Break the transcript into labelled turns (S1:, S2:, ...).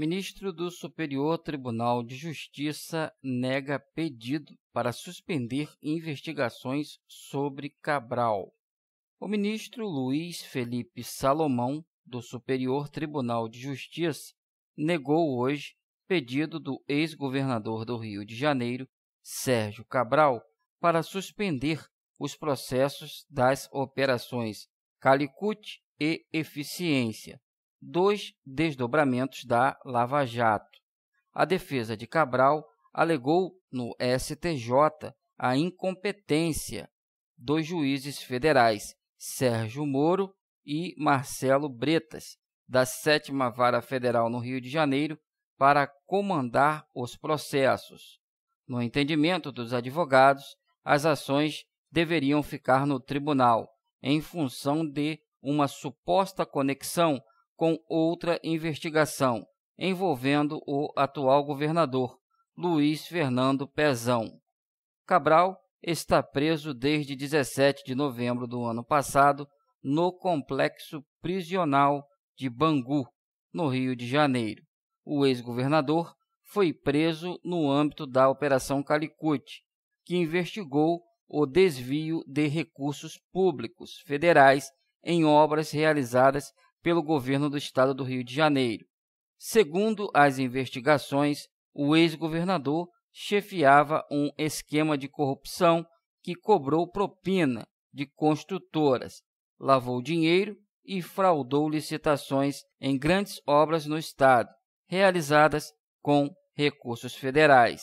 S1: Ministro do Superior Tribunal de Justiça nega pedido para suspender investigações sobre Cabral. O ministro Luiz Felipe Salomão, do Superior Tribunal de Justiça, negou hoje pedido do ex-governador do Rio de Janeiro, Sérgio Cabral, para suspender os processos das operações Calicute e Eficiência, dois desdobramentos da Lava Jato. A defesa de Cabral alegou no STJ a incompetência dos juízes federais Sérgio Moro e Marcelo Bretas, da Sétima Vara Federal no Rio de Janeiro, para comandar os processos. No entendimento dos advogados, as ações deveriam ficar no tribunal, em função de uma suposta conexão com outra investigação envolvendo o atual governador, Luiz Fernando Pezão. Cabral está preso desde 17 de novembro do ano passado no complexo prisional de Bangu, no Rio de Janeiro. O ex-governador foi preso no âmbito da Operação Calicute, que investigou o desvio de recursos públicos federais em obras realizadas pelo governo do estado do Rio de Janeiro. Segundo as investigações, o ex-governador chefiava um esquema de corrupção que cobrou propina de construtoras, lavou dinheiro e fraudou licitações em grandes obras no estado, realizadas com recursos federais.